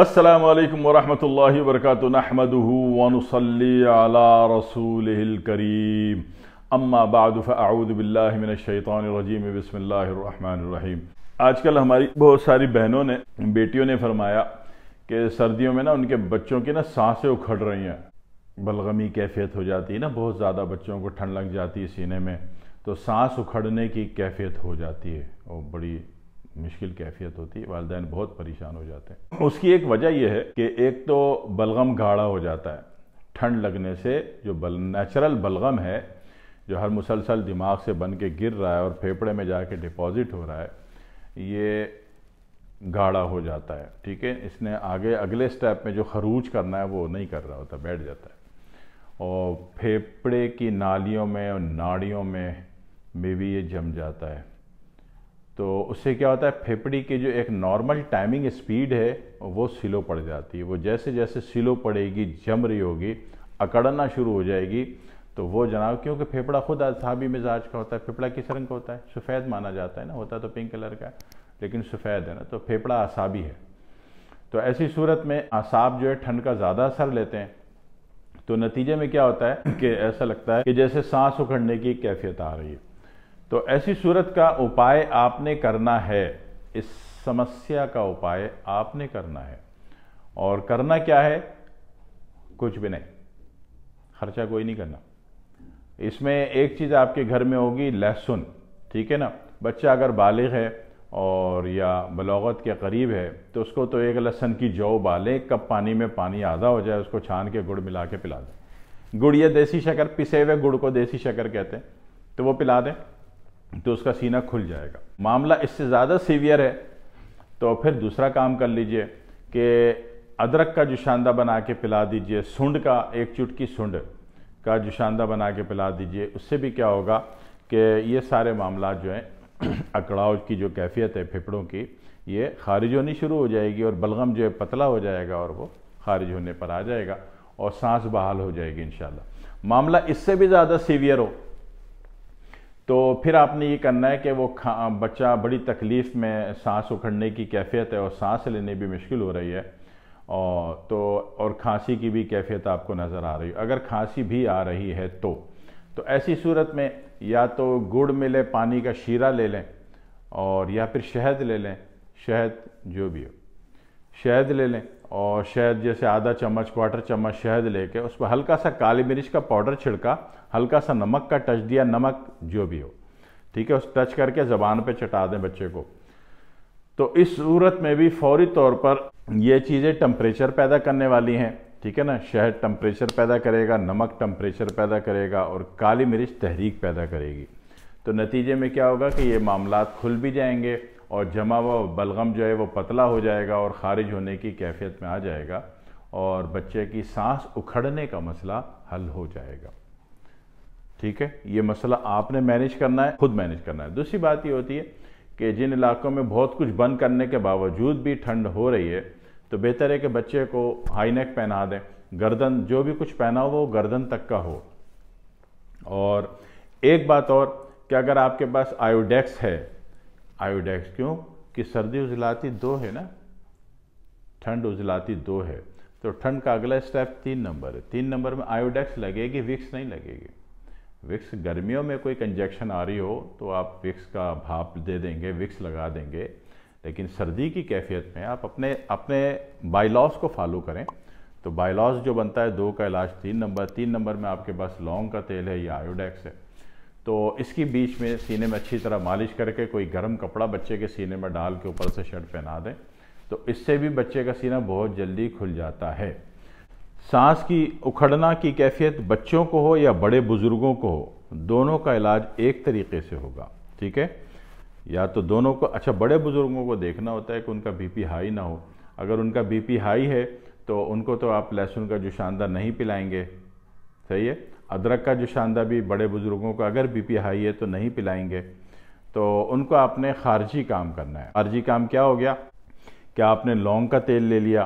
असलकम वरहमल वर्क नहमदूनसली रसूल करीम अम्मा बादफ़ाउदबिल्लाशैतरजीम बसमीम आजकल हमारी बहुत सारी बहनों ने बेटियों ने फरमाया कि सर्दियों में ना उनके बच्चों की ना सांसें उखड़ रही हैं बलगमी कैफियत हो जाती है ना बहुत ज़्यादा बच्चों को ठंड लग जाती है सीने में तो सांस उखड़ने की कैफियत हो जाती है और बड़ी मुश्किल कैफियत होती है वालदे बहुत परेशान हो जाते हैं उसकी एक वजह यह है कि एक तो बलगम गाढ़ा हो जाता है ठंड लगने से जो बल नेचुरल बलगम है जो हर मुसलसल दिमाग से बन के गिर रहा है और फेफड़े में जाके डिपॉज़िट हो रहा है ये गाढ़ा हो जाता है ठीक है इसने आगे अगले स्टेप में जो खरूज करना है वो नहीं कर रहा होता बैठ जाता है और फेफड़े की नालियों में और नाड़ियों में में भी ये जम जाता है तो उससे क्या होता है फेफड़ी की जो एक नॉर्मल टाइमिंग स्पीड है वो स्लो पड़ जाती है वो जैसे जैसे स्लो पड़ेगी जम रही होगी अकड़ना शुरू हो जाएगी तो वो जनाब क्योंकि फेफड़ा खुद असाबी मिजाज का होता है फेफड़ा किस रंग का होता है सफ़ेद माना जाता है ना होता तो पिंक कलर का है लेकिन सफ़ेद है ना तो फेफड़ा असाबी है तो ऐसी सूरत में असाब जो है ठंड का ज़्यादा असर लेते हैं तो नतीजे में क्या होता है कि ऐसा लगता है कि जैसे सांस उखड़ने की कैफियत आ रही है तो ऐसी सूरत का उपाय आपने करना है इस समस्या का उपाय आपने करना है और करना क्या है कुछ भी नहीं खर्चा कोई नहीं करना इसमें एक चीज़ आपके घर में होगी लहसुन ठीक है ना बच्चा अगर बालिग है और या बलौगत के करीब है तो उसको तो एक लहसुन की जौ बालें कप पानी में पानी आधा हो जाए उसको छान के गुड़ मिला के पिला दें गुड़ या देसी शक्कर पिसे हुए गुड़ को देसी शक्कर कहते हैं तो वो पिला दें तो उसका सीना खुल जाएगा मामला इससे ज़्यादा सीवियर है तो फिर दूसरा काम कर लीजिए कि अदरक का शानदा बना के पिला दीजिए सुंड का एक चुटकी सुंड का शानदा बना के पिला दीजिए उससे भी क्या होगा कि ये सारे मामला जो हैं अकड़ाव की जो कैफियत है फेफड़ों की ये खारिज होनी शुरू हो जाएगी और बलगम जो है पतला हो जाएगा और वो खारिज होने पर आ जाएगा और सांस बहाल हो जाएगी इन मामला इससे भी ज़्यादा सीवियर हो तो फिर आपने ये करना है कि वो बच्चा बड़ी तकलीफ़ में सांस उखड़ने की कैफियत है और सांस लेने भी मुश्किल हो रही है और तो और खांसी की भी कैफियत आपको नज़र आ रही है अगर खांसी भी आ रही है तो तो ऐसी सूरत में या तो गुड़ मिले पानी का शीरा ले लें और या फिर शहद ले लें शहद जो भी हो शहद ले लें और शहद जैसे आधा चम्मच क्वार्टर चम्मच शहद लेके उस पर हल्का सा काली मिर्च का पाउडर छिड़का हल्का सा नमक का टच दिया नमक जो भी हो ठीक है उस टच करके ज़बान पे चटा दें बच्चे को तो इस सूरत में भी फौरी तौर पर ये चीज़ें टम्परेचर पैदा करने वाली हैं ठीक है ना शहद टम्परेचर पैदा करेगा नमक टम्परेचर पैदा करेगा और काली मिर्च तहरीक पैदा करेगी तो नतीजे में क्या होगा कि ये मामला खुल भी जाएंगे और जमा व बलगम जो है वो पतला हो जाएगा और ख़ारिज होने की कैफियत में आ जाएगा और बच्चे की सांस उखड़ने का मसला हल हो जाएगा ठीक है ये मसला आपने मैनेज करना है खुद मैनेज करना है दूसरी बात ये होती है कि जिन इलाकों में बहुत कुछ बंद करने के बावजूद भी ठंड हो रही है तो बेहतर है कि बच्चे को हाईनेक पहना दें गर्दन जो भी कुछ पहना हो वो गर्दन तक का हो और एक बात और कि अगर आपके पास आयोडेक्स है आयोडेक्स क्यों कि सर्दी उजलाती दो है ना ठंड उजलाती दो है तो ठंड का अगला स्टेप तीन नंबर है तीन नंबर में आयोडेक्स लगेगी विक्स नहीं लगेगी विक्स गर्मियों में कोई कंजेक्शन आ रही हो तो आप विक्स का भाप दे देंगे विक्स लगा देंगे लेकिन सर्दी की कैफियत में आप अपने अपने बायलॉस को फॉलो करें तो बायलॉस जो बनता है दो का इलाज तीन नंबर तीन नंबर में आपके पास लौंग का तेल है या आयोडेक्स है तो इसकी बीच में सीने में अच्छी तरह मालिश करके कोई गर्म कपड़ा बच्चे के सीने में डाल के ऊपर से शर्ट पहना दें तो इससे भी बच्चे का सीना बहुत जल्दी खुल जाता है सांस की उखड़ना की कैफियत बच्चों को हो या बड़े बुज़ुर्गों को हो दोनों का इलाज एक तरीके से होगा ठीक है या तो दोनों को अच्छा बड़े बुज़ुर्गों को देखना होता है कि उनका बीपी हाई ना हो अगर उनका बीपी हाई है तो उनको तो आप लहसुन का जो शानदार नहीं पिलाएंगे सही है अदरक का जो शानदा भी बड़े बुज़ुर्गों को अगर बीपी हाई है तो नहीं पिलाएंगे तो उनको आपने खारजी काम करना है खारजी काम क्या हो गया क्या आपने लौंग का तेल ले लिया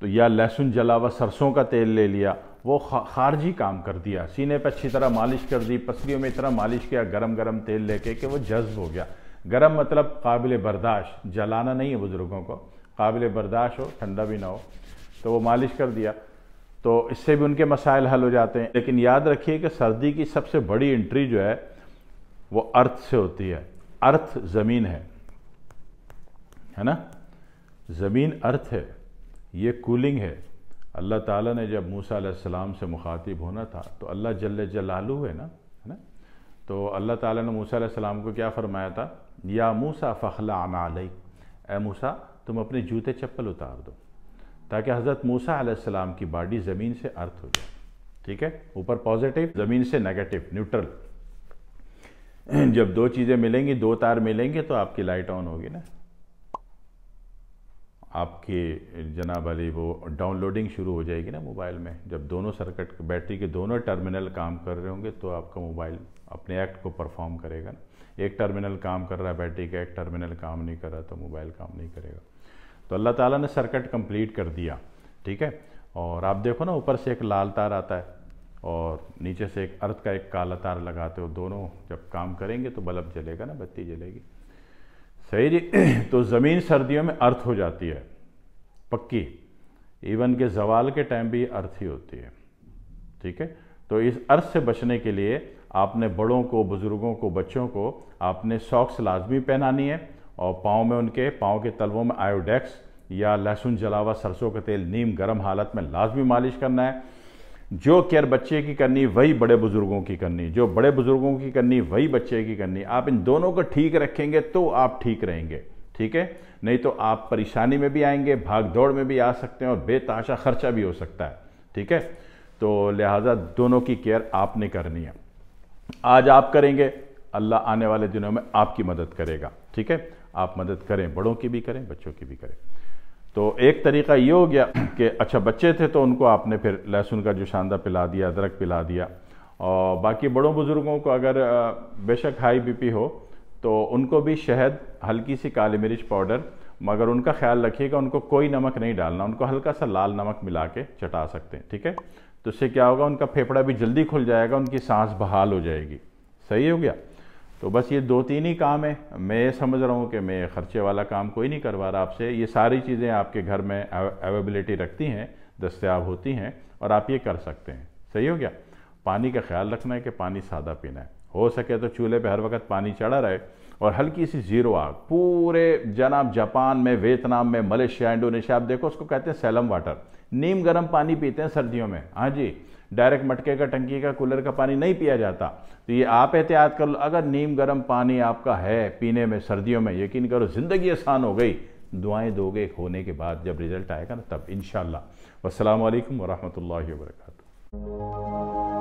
तो या लहसुन जला हुआ सरसों का तेल ले लिया वो खारजी काम कर दिया सीने पर अच्छी तरह मालिश कर दी पसलियों में इतना मालिश किया गरम गरम तेल लेके कि वो जज्ब हो गया गरम मतलब काबिल बर्दाश्त जलाना नहीं है बुज़ुर्गों को काबिल बर्दाश्त हो ठंडा भी ना हो तो वो मालिश कर दिया तो इससे भी उनके मसाइल हल हो जाते हैं लेकिन याद रखिए कि सर्दी की सबसे बड़ी एंट्री जो है वो अर्थ से होती है अर्थ ज़मीन है है ना ज़मीन अर्थ है ये कूलिंग है अल्लाह ताला ने जब मूसा सलाम से मुखातिब होना था तो अल्लाह जल जलालू है ना है ना तो अल्लाह ताला ने मूसा सलाम को क्या फरमाया था या मूसा फ़खला अमालई ए मूसा तुम अपने जूते चप्पल उतार दो ताकि हज़रत मूसा आसमाम की बॉडी ज़मीन से अर्थ हो जाए ठीक है ऊपर पॉजिटिव ज़मीन से नेगेटिव न्यूट्रल जब दो चीज़ें मिलेंगी दो तार मिलेंगे तो आपकी लाइट ऑन होगी ना आपके जनाब अली वो डाउनलोडिंग शुरू हो जाएगी ना मोबाइल में जब दोनों सर्किट बैटरी के दोनों टर्मिनल काम कर रहे होंगे तो आपका मोबाइल अपने एक्ट को परफॉर्म करेगा ना एक टर्मिनल काम कर रहा है बैटरी का एक टर्मिनल काम नहीं कर रहा तो मोबाइल काम नहीं करेगा तो अल्लाह ताला ने सर्किट कंप्लीट कर दिया ठीक है और आप देखो ना ऊपर से एक लाल तार आता है और नीचे से एक अर्थ का एक काला तार लगाते हो दोनों जब काम करेंगे तो बल्ब जलेगा ना बत्ती जलेगी सही जी तो ज़मीन सर्दियों में अर्थ हो जाती है पक्की इवन के जवाल के टाइम भी अर्थ ही होती है ठीक है तो इस अर्थ से बचने के लिए आपने बड़ों को बुज़ुर्गों को बच्चों को आपने सॉक्स लाजमी पहनानी है और पाँव में उनके पाँव के तलवों में आयोडेक्स या लहसुन जलावा सरसों का तेल नीम गर्म हालत में लाजमी मालिश करना है जो केयर बच्चे की करनी वही बड़े बुज़ुर्गों की करनी जो बड़े बुज़ुर्गों की करनी वही बच्चे की करनी आप इन दोनों को ठीक रखेंगे तो आप ठीक रहेंगे ठीक है नहीं तो आप परेशानी में भी आएंगे भाग दौड़ में भी आ सकते हैं और बेताशा खर्चा भी हो सकता है ठीक है तो लिहाजा दोनों की केयर आपने करनी है आज आप करेंगे अल्लाह आने वाले दिनों में आपकी मदद करेगा ठीक है आप मदद करें बड़ों की भी करें बच्चों की भी करें तो एक तरीका ये हो गया कि अच्छा बच्चे थे तो उनको आपने फिर लहसुन का जुशानदा पिला दिया अदरक पिला दिया और बाकी बड़ों बुज़ुर्गों को अगर बेशक हाई बीपी हो तो उनको भी शहद हल्की सी काली मिर्च पाउडर मगर उनका ख्याल रखिएगा उनको कोई नमक नहीं डालना उनको हल्का सा लाल नमक मिला के चटा सकते हैं ठीक है तो इससे क्या होगा उनका फेफड़ा भी जल्दी खुल जाएगा उनकी सांस बहाल हो जाएगी सही हो गया तो बस ये दो तीन ही काम है मैं समझ रहा हूँ कि मैं ख़र्चे वाला काम कोई नहीं करवा रहा आपसे ये सारी चीज़ें आपके घर में अवेबिलिटी रखती हैं दस्तियाब होती हैं और आप ये कर सकते हैं सही हो गया पानी का ख्याल रखना है कि पानी सादा पीना है हो सके तो चूल्हे पे हर वक्त पानी चढ़ा रहे और हल्की सी ज़ीरो आग पूरे जनाब जापान में वियतनाम में मलेशिया इंडोनेशिया आप देखो उसको कहते हैं सैलम वाटर नीम गर्म पानी पीते हैं सर्दियों में हाँ जी डायरेक्ट मटके का टंकी का कूलर का पानी नहीं पिया जाता तो ये आप एहतियात कर लो अगर नीम गर्म पानी आपका है पीने में सर्दियों में यकीन करो ज़िंदगी आसान हो गई दुआएं दोगे होने के बाद जब रिज़ल्ट आएगा ना तब इन शाला वालकम वरहमल वर्का